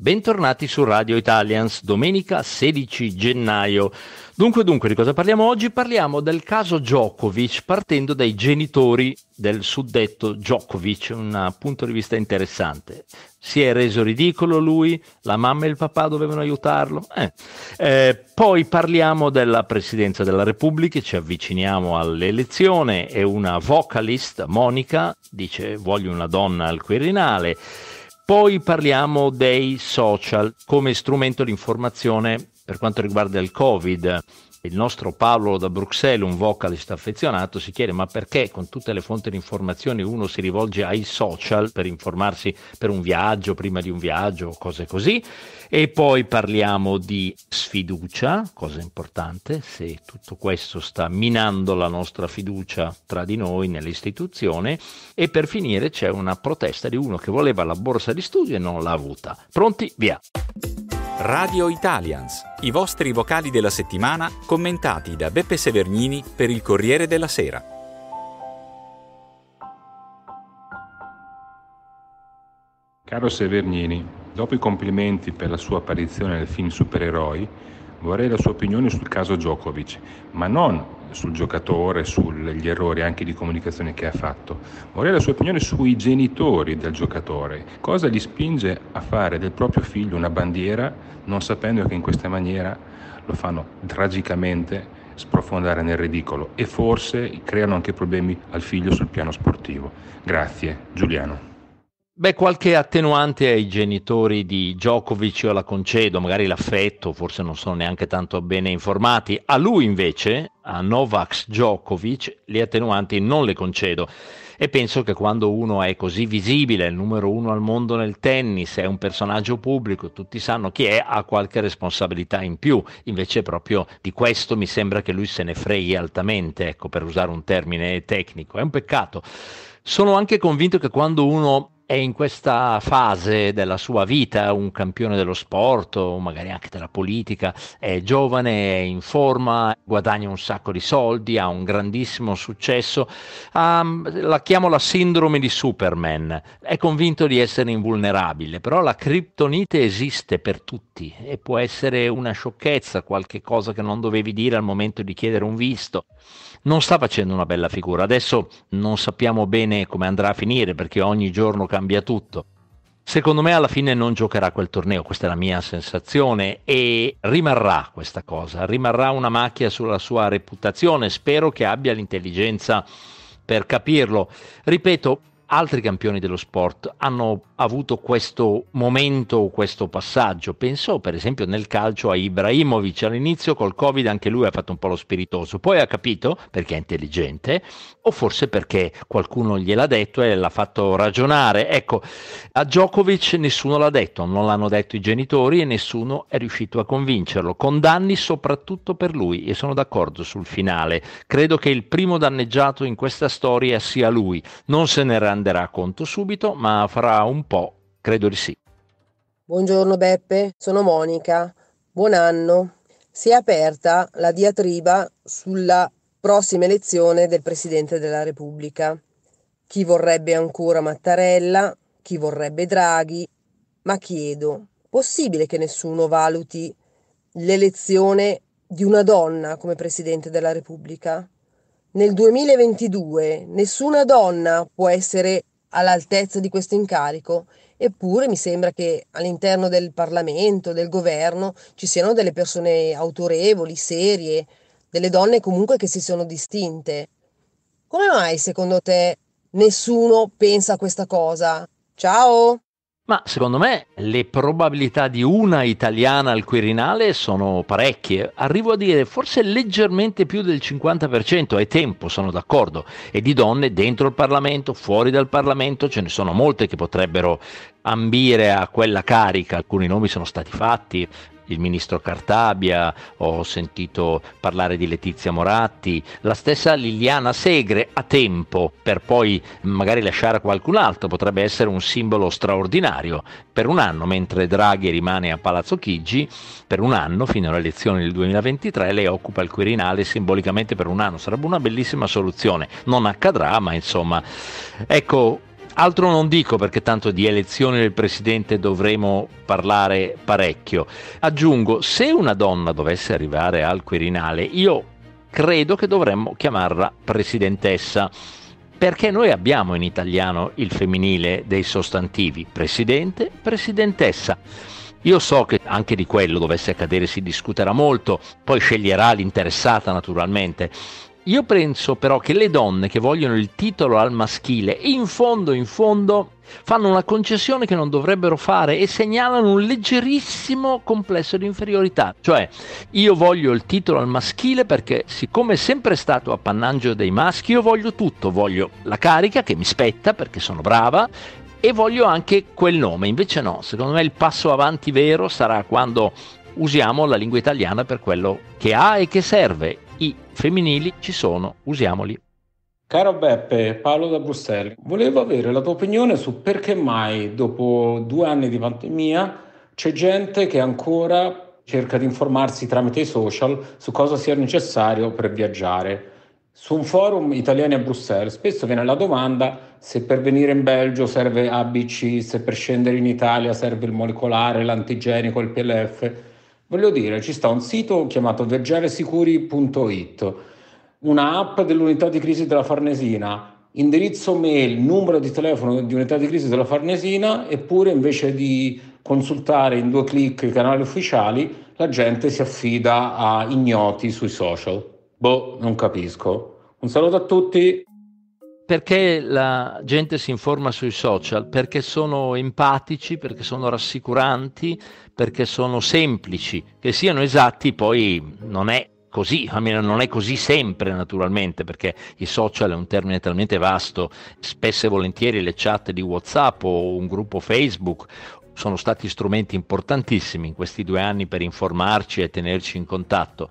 Bentornati su Radio Italians, domenica 16 gennaio. Dunque, dunque, di cosa parliamo oggi? Parliamo del caso Djokovic, partendo dai genitori del suddetto Djokovic, un eh, punto di vista interessante. Si è reso ridicolo lui, la mamma e il papà dovevano aiutarlo. Eh. Eh, poi parliamo della Presidenza della Repubblica, ci avviciniamo all'elezione e una vocalist, Monica, dice voglio una donna al Quirinale. Poi parliamo dei social come strumento di informazione per quanto riguarda il Covid il nostro Paolo da Bruxelles, un vocalist affezionato, si chiede ma perché con tutte le fonti di informazione uno si rivolge ai social per informarsi per un viaggio, prima di un viaggio, cose così. E poi parliamo di sfiducia, cosa importante, se tutto questo sta minando la nostra fiducia tra di noi, nell'istituzione. E per finire c'è una protesta di uno che voleva la borsa di studio e non l'ha avuta. Pronti? Via! Radio Italians, i vostri vocali della settimana commentati da Beppe Severnini per il Corriere della Sera. Caro Severnini, dopo i complimenti per la sua apparizione nel film Supereroi, vorrei la sua opinione sul caso Djokovic, ma non sul giocatore, sugli errori anche di comunicazione che ha fatto. Vorrei la sua opinione sui genitori del giocatore. Cosa gli spinge a fare del proprio figlio una bandiera, non sapendo che in questa maniera lo fanno tragicamente sprofondare nel ridicolo e forse creano anche problemi al figlio sul piano sportivo. Grazie, Giuliano. Beh, qualche attenuante ai genitori di Djokovic io la concedo, magari l'affetto, forse non sono neanche tanto bene informati. A lui invece, a Novak Djokovic, le attenuanti non le concedo. E penso che quando uno è così visibile, il numero uno al mondo nel tennis, è un personaggio pubblico, tutti sanno chi è, ha qualche responsabilità in più. Invece proprio di questo mi sembra che lui se ne freghi altamente, ecco, per usare un termine tecnico. È un peccato. Sono anche convinto che quando uno è in questa fase della sua vita un campione dello sport o magari anche della politica, è giovane, è in forma, guadagna un sacco di soldi, ha un grandissimo successo, ha, la chiamo la sindrome di Superman, è convinto di essere invulnerabile, però la criptonite esiste per tutti e può essere una sciocchezza, qualche cosa che non dovevi dire al momento di chiedere un visto. Non sta facendo una bella figura, adesso non sappiamo bene come andrà a finire perché ogni giorno cambia cambia tutto. Secondo me alla fine non giocherà quel torneo, questa è la mia sensazione e rimarrà questa cosa, rimarrà una macchia sulla sua reputazione, spero che abbia l'intelligenza per capirlo. Ripeto, altri campioni dello sport hanno avuto questo momento, questo passaggio. Penso per esempio nel calcio a Ibrahimovic, all'inizio col Covid anche lui ha fatto un po' lo spiritoso, poi ha capito perché è intelligente o forse perché qualcuno gliel'ha detto e l'ha fatto ragionare. Ecco, a Djokovic nessuno l'ha detto, non l'hanno detto i genitori e nessuno è riuscito a convincerlo, con danni soprattutto per lui e sono d'accordo sul finale. Credo che il primo danneggiato in questa storia sia lui, non se ne rende renderà conto subito, ma fra un po' credo di sì. Buongiorno Beppe, sono Monica. Buon anno. Si è aperta la diatriba sulla prossima elezione del Presidente della Repubblica. Chi vorrebbe ancora Mattarella, chi vorrebbe Draghi, ma chiedo, possibile che nessuno valuti l'elezione di una donna come Presidente della Repubblica? nel 2022 nessuna donna può essere all'altezza di questo incarico, eppure mi sembra che all'interno del Parlamento, del governo, ci siano delle persone autorevoli, serie, delle donne comunque che si sono distinte. Come mai secondo te nessuno pensa a questa cosa? Ciao! Ma secondo me le probabilità di una italiana al Quirinale sono parecchie, arrivo a dire forse leggermente più del 50%, è tempo, sono d'accordo, e di donne dentro il Parlamento, fuori dal Parlamento, ce ne sono molte che potrebbero ambire a quella carica, alcuni nomi sono stati fatti, il ministro Cartabia, ho sentito parlare di Letizia Moratti, la stessa Liliana Segre a tempo per poi magari lasciare qualcun altro, potrebbe essere un simbolo straordinario per un anno, mentre Draghi rimane a Palazzo Chigi per un anno fino alle elezioni del 2023, lei occupa il Quirinale simbolicamente per un anno, sarebbe una bellissima soluzione, non accadrà ma insomma ecco Altro non dico perché tanto di elezione del presidente dovremo parlare parecchio. Aggiungo, se una donna dovesse arrivare al Quirinale, io credo che dovremmo chiamarla presidentessa perché noi abbiamo in italiano il femminile dei sostantivi presidente, presidentessa. Io so che anche di quello dovesse accadere si discuterà molto, poi sceglierà l'interessata naturalmente, io penso però che le donne che vogliono il titolo al maschile, in fondo, in fondo, fanno una concessione che non dovrebbero fare e segnalano un leggerissimo complesso di inferiorità. Cioè, io voglio il titolo al maschile perché siccome è sempre stato appannaggio dei maschi, io voglio tutto, voglio la carica che mi spetta perché sono brava e voglio anche quel nome, invece no, secondo me il passo avanti vero sarà quando usiamo la lingua italiana per quello che ha e che serve i femminili ci sono, usiamoli. Caro Beppe, Paolo da Bruxelles, volevo avere la tua opinione su perché mai dopo due anni di pandemia c'è gente che ancora cerca di informarsi tramite i social su cosa sia necessario per viaggiare. Su un forum italiani a Bruxelles spesso viene la domanda se per venire in Belgio serve ABC, se per scendere in Italia serve il molecolare, l'antigenico, il PLF. Voglio dire, ci sta un sito chiamato viaggiaresicuri.it, una app dell'unità di crisi della Farnesina, indirizzo mail, numero di telefono di unità di crisi della Farnesina, eppure invece di consultare in due clic i canali ufficiali, la gente si affida a ignoti sui social. Boh, non capisco. Un saluto a tutti perché la gente si informa sui social? Perché sono empatici, perché sono rassicuranti, perché sono semplici. Che siano esatti poi non è così, almeno non è così sempre naturalmente, perché i social è un termine talmente vasto, spesso e volentieri le chat di Whatsapp o un gruppo Facebook sono stati strumenti importantissimi in questi due anni per informarci e tenerci in contatto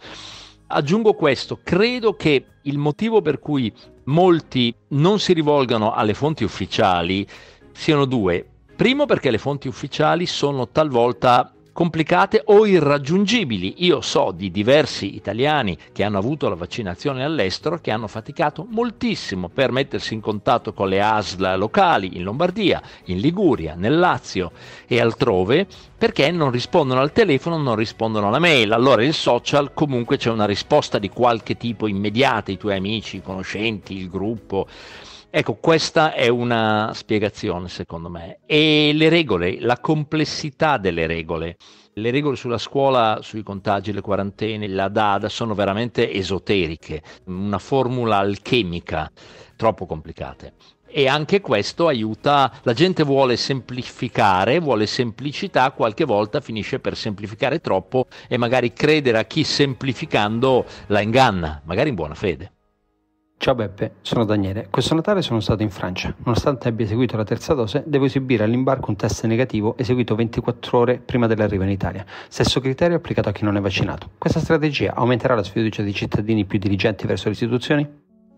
Aggiungo questo, credo che il motivo per cui molti non si rivolgano alle fonti ufficiali siano due. Primo perché le fonti ufficiali sono talvolta complicate o irraggiungibili. Io so di diversi italiani che hanno avuto la vaccinazione all'estero che hanno faticato moltissimo per mettersi in contatto con le ASL locali in Lombardia, in Liguria, nel Lazio e altrove perché non rispondono al telefono, non rispondono alla mail. Allora il social comunque c'è una risposta di qualche tipo immediata, i tuoi amici, i conoscenti, il gruppo Ecco, questa è una spiegazione secondo me. E le regole, la complessità delle regole. Le regole sulla scuola, sui contagi, le quarantene, la DADA sono veramente esoteriche, una formula alchemica, troppo complicate e anche questo aiuta, la gente vuole semplificare, vuole semplicità, qualche volta finisce per semplificare troppo e magari credere a chi semplificando la inganna, magari in buona fede. Ciao Beppe, sono Daniele. Questo Natale sono stato in Francia. Nonostante abbia eseguito la terza dose, devo esibire all'imbarco un test negativo eseguito 24 ore prima dell'arrivo in Italia. Stesso criterio applicato a chi non è vaccinato. Questa strategia aumenterà la sfiducia dei cittadini più diligenti verso le istituzioni?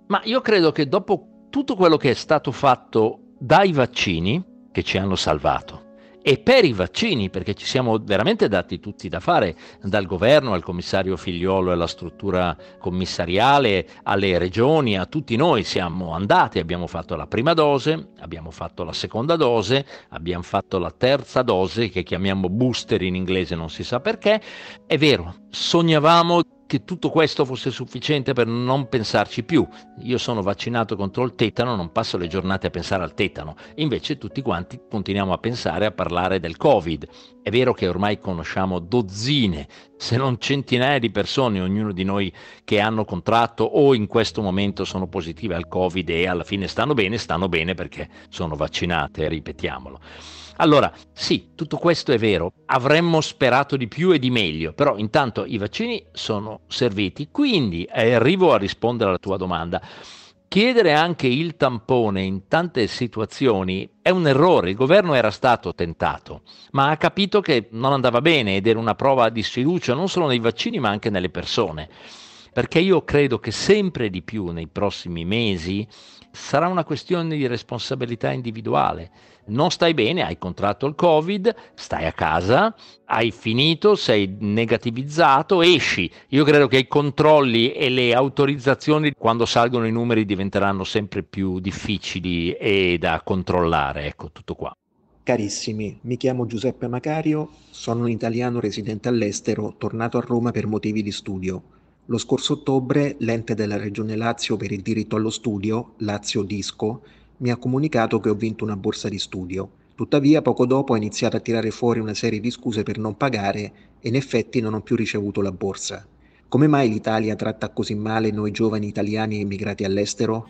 Ma io credo che dopo tutto quello che è stato fatto dai vaccini, che ci hanno salvato, e per i vaccini, perché ci siamo veramente dati tutti da fare, dal governo al commissario Figliolo e alla struttura commissariale, alle regioni, a tutti noi siamo andati, abbiamo fatto la prima dose, abbiamo fatto la seconda dose, abbiamo fatto la terza dose che chiamiamo booster in inglese, non si sa perché. È vero, sognavamo che tutto questo fosse sufficiente per non pensarci più. Io sono vaccinato contro il tetano, non passo le giornate a pensare al tetano. Invece tutti quanti continuiamo a pensare, a parlare del Covid. È vero che ormai conosciamo dozzine, se non centinaia di persone, ognuno di noi, che hanno contratto o in questo momento sono positive al Covid e alla fine stanno bene, stanno bene perché sono vaccinate, ripetiamolo. Allora, sì, tutto questo è vero, avremmo sperato di più e di meglio, però intanto i vaccini sono serviti, quindi eh, arrivo a rispondere alla tua domanda. Chiedere anche il tampone in tante situazioni è un errore, il governo era stato tentato, ma ha capito che non andava bene ed era una prova di sfiducia non solo nei vaccini ma anche nelle persone perché io credo che sempre di più nei prossimi mesi sarà una questione di responsabilità individuale non stai bene, hai contratto il Covid, stai a casa, hai finito, sei negativizzato, esci. Io credo che i controlli e le autorizzazioni quando salgono i numeri diventeranno sempre più difficili e da controllare. Ecco, tutto qua. Carissimi, mi chiamo Giuseppe Macario, sono un italiano residente all'estero, tornato a Roma per motivi di studio. Lo scorso ottobre l'ente della Regione Lazio per il diritto allo studio, Lazio Disco, mi ha comunicato che ho vinto una borsa di studio. Tuttavia, poco dopo ha iniziato a tirare fuori una serie di scuse per non pagare e in effetti non ho più ricevuto la borsa. Come mai l'Italia tratta così male noi giovani italiani emigrati all'estero?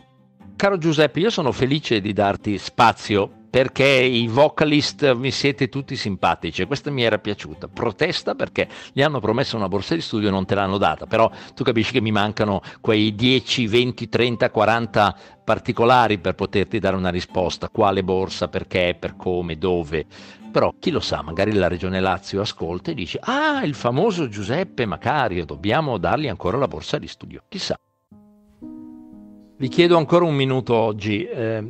Caro Giuseppe, io sono felice di darti spazio perché i vocalist mi eh, siete tutti simpatici e questa mi era piaciuta. Protesta perché gli hanno promesso una borsa di studio e non te l'hanno data, però tu capisci che mi mancano quei 10, 20, 30, 40 particolari per poterti dare una risposta, quale borsa, perché, per come, dove. Però chi lo sa, magari la Regione Lazio ascolta e dice, ah, il famoso Giuseppe Macario, dobbiamo dargli ancora la borsa di studio, chissà. Vi chiedo ancora un minuto oggi. Eh,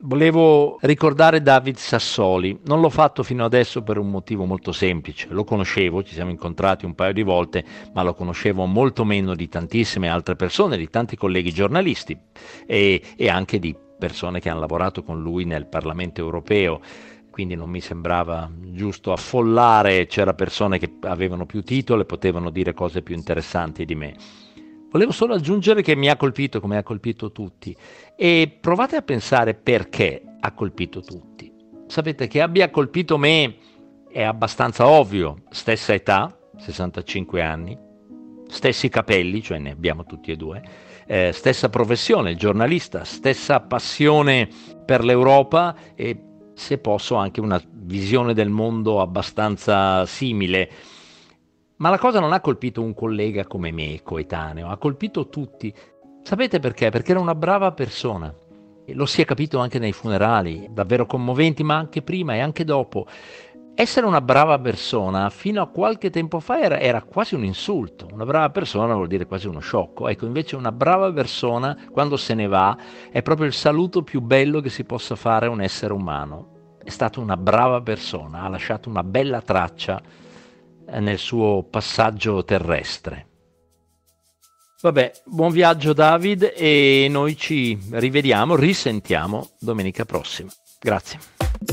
volevo ricordare David Sassoli. Non l'ho fatto fino adesso per un motivo molto semplice. Lo conoscevo, ci siamo incontrati un paio di volte, ma lo conoscevo molto meno di tantissime altre persone, di tanti colleghi giornalisti e, e anche di persone che hanno lavorato con lui nel Parlamento europeo quindi non mi sembrava giusto affollare, c'erano persone che avevano più titolo e potevano dire cose più interessanti di me. Volevo solo aggiungere che mi ha colpito come ha colpito tutti e provate a pensare perché ha colpito tutti. Sapete che abbia colpito me è abbastanza ovvio, stessa età, 65 anni, stessi capelli, cioè ne abbiamo tutti e due, eh, stessa professione, giornalista, stessa passione per l'Europa e se posso anche una visione del mondo abbastanza simile. Ma la cosa non ha colpito un collega come me, coetaneo, ha colpito tutti. Sapete perché? Perché era una brava persona. E lo si è capito anche nei funerali, davvero commoventi, ma anche prima e anche dopo. Essere una brava persona fino a qualche tempo fa era, era, quasi un insulto, una brava persona vuol dire quasi uno sciocco, ecco invece una brava persona quando se ne va è proprio il saluto più bello che si possa fare a un essere umano, è stata una brava persona, ha lasciato una bella traccia eh, nel suo passaggio terrestre. Vabbè, buon viaggio David e noi ci rivediamo, risentiamo domenica prossima. Grazie.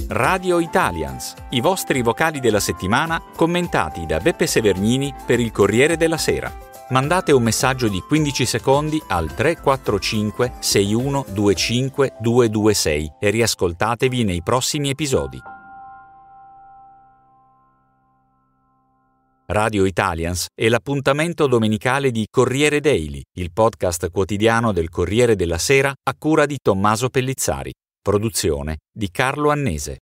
Radio Italians, i vostri vocali della settimana commentati da Beppe Severgnini per il Corriere della Sera. Mandate un messaggio di 15 secondi al 345 6125 226 e riascoltatevi nei prossimi episodi. Radio Italians e l'appuntamento domenicale di Corriere Daily, il podcast quotidiano del Corriere della Sera a cura di Tommaso Pellizzari, produzione di Carlo Annese.